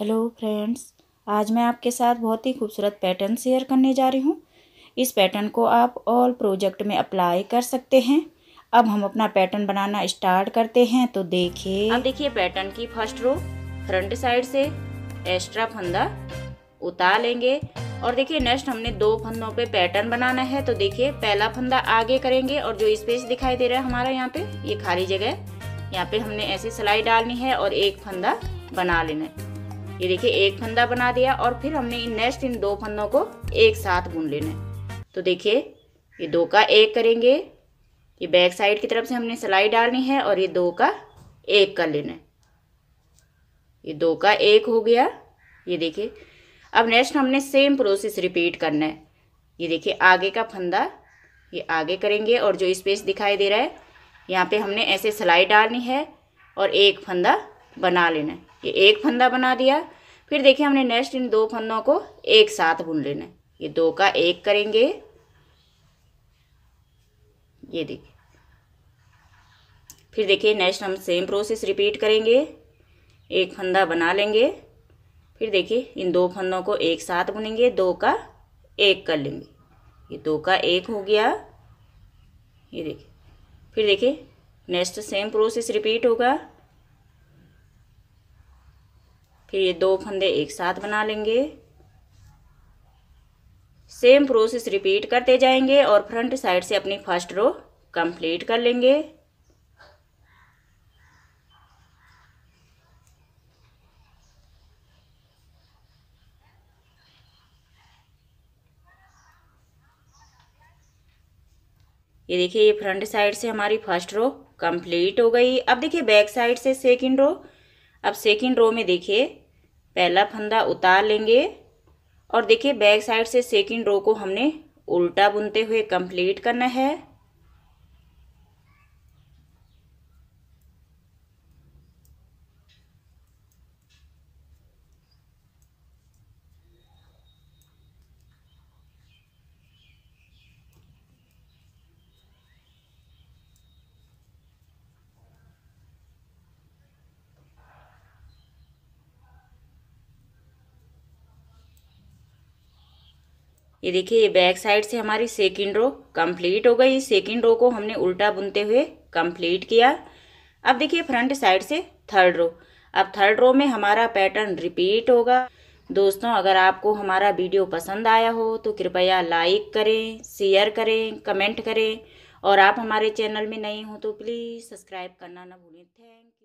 hello friends आज मैं आपके साथ बहुत ही खूबसूरत पैटर्न शेयर करने जा रही हूँ इस पैटर्न को आप ऑल प्रोजेक्ट में अप्लाई कर सकते हैं अब हम अपना पैटर्न बनाना स्टार्ट करते हैं तो देखिए अब देखिए पैटर्न की फर्स्ट रो फ्रंट साइड से एक्स्ट्रा फंदा उतार लेंगे और देखिए नेक्स्ट हमने दो फंदों पे पैटर्न बनाना है तो देखिए पहला फंदा आगे करेंगे और जो स्पेस दिखाई दे रहा है हमारा यहाँ पे ये खाली जगह यहाँ पे हमने ऐसे सिलाई डालनी है और एक फंदा बना लेना है ये देखिए एक फंदा बना दिया और फिर हमने नेक्स्ट इन दो फंदों को एक साथ बुन लेना है तो देखिए ये दो का एक करेंगे ये बैक साइड की तरफ से हमने सिलाई डालनी है और ये दो का एक कर लेना है ये दो का एक हो गया ये देखिए अब नेक्स्ट हमने सेम प्रोसेस रिपीट करना है ये देखिए आगे का फंदा ये आगे करेंगे और जो स्पेस दिखाई दे रहा है यहाँ पे हमने ऐसे सिलाई डालनी है और एक फंदा बना लेना है ये एक फंदा बना दिया फिर देखिए हमने नेक्स्ट इन दो फंदों को एक साथ बुन लेना ये दो का एक करेंगे ये देखिए फिर देखिए नेक्स्ट हम सेम प्रोसेस रिपीट करेंगे एक फंदा बना लेंगे फिर देखिए इन दो फंदों को एक साथ बुनेंगे दो का एक कर लेंगे ये दो का एक हो गया ये देखिए फिर देखिए नेक्स्ट सेम प्रोसेस रिपीट होगा फिर ये दो फंदे एक साथ बना लेंगे सेम प्रोसेस रिपीट करते जाएंगे और फ्रंट साइड से अपनी फर्स्ट रो कंप्लीट कर लेंगे ये देखिए ये फ्रंट साइड से हमारी फर्स्ट रो कंप्लीट हो गई अब देखिए बैक साइड से सेकंड रो अब सेकंड रो में देखिए पहला फंदा उतार लेंगे और देखिए बैक साइड से सेकंड रो को हमने उल्टा बुनते हुए कंप्लीट करना है ये देखिए ये बैक साइड से हमारी सेकेंड रो कंप्लीट हो गई सेकेंड रो को हमने उल्टा बुनते हुए कंप्लीट किया अब देखिए फ्रंट साइड से थर्ड रो अब थर्ड रो में हमारा पैटर्न रिपीट होगा दोस्तों अगर आपको हमारा वीडियो पसंद आया हो तो कृपया लाइक करें शेयर करें कमेंट करें और आप हमारे चैनल में नए हो तो प्लीज़ सब्सक्राइब करना ना भूलें थैंक